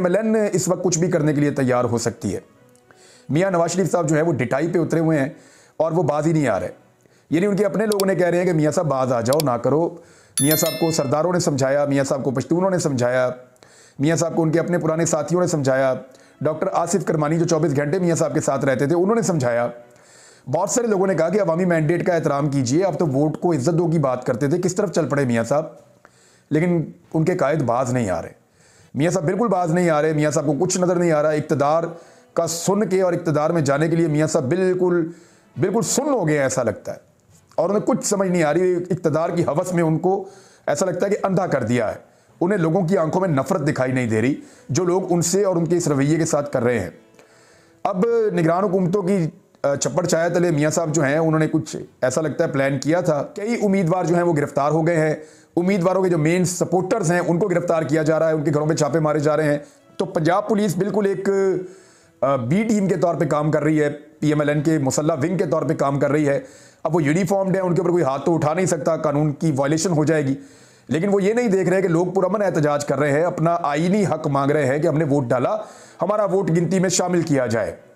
पीएमएलएन इस वक्त कुछ भी करने के लिए तैयार हो सकती है मियाँ नवाज शरीफ साहब जो है वो डिटाई पर उतरे हुए हैं और वो बाज ही नहीं आ रहे यानी उनके अपने लोगों ने कह रहे हैं कि मियाँ साहब बाज आ जाओ ना करो मियाँ साहब को सरदारों ने समझाया मियाँ साहब को पश्तूनों ने समझाया मियाँ साहब को उनके अपने पुराने साथियों ने समझाया डॉक्टर आसिफ करमानी जो चौबीस घंटे मियाँ साहब के साथ रहते थे उन्होंने समझाया बहुत सारे लोगों ने कहा कि अवामी मैंडेट का एहतराम कीजिए अब तो वोट को इज्जत दो की बात करते थे किस तरफ चल पड़े मियाँ साहब लेकिन उनके कायद बाज नहीं आ रहे मियाँ साहब बिल्कुल बाज नहीं आ रहे मियाँ साहब को कुछ नज़र नहीं आ रहा इकतदार का सुन के और इकतदार में जाने के लिए मियाँ साहब बिल्कुल बिल्कुल सुन हो गए ऐसा लगता है और उन्हें कुछ समझ नहीं आ रही इकतदार की हवस में उनको ऐसा लगता है कि अंधा कर दिया है उन्हें लोगों की आंखों में नफरत दिखाई नहीं दे रही जो लोग उनसे और उनके इस रवैये के साथ कर रहे हैं अब निगरान हुकूमतों की छप्पर छाया तले मियाँ साहब जो हैं उन्होंने कुछ ऐसा लगता है प्लान किया था कई उम्मीदवार जो हैं वो गिरफ्तार हो गए हैं उम्मीदवारों के जो मेन सपोर्टर्स हैं उनको गिरफ्तार किया जा रहा है उनके घरों में छापे मारे जा रहे हैं तो पंजाब पुलिस बिल्कुल एक बी टीम के तौर पर काम कर रही है पीएमएलएन के मुसल्ला विंग के तौर पर काम कर रही है अब वो यूनिफॉर्म्ड है उनके ऊपर कोई हाथ तो उठा नहीं सकता कानून की वायलेशन हो जाएगी लेकिन वो ये नहीं देख रहे कि लोग पुरमन एहतजाज कर रहे हैं अपना आईनी हक मांग रहे हैं कि हमने वोट डाला हमारा वोट गिनती में शामिल किया जाए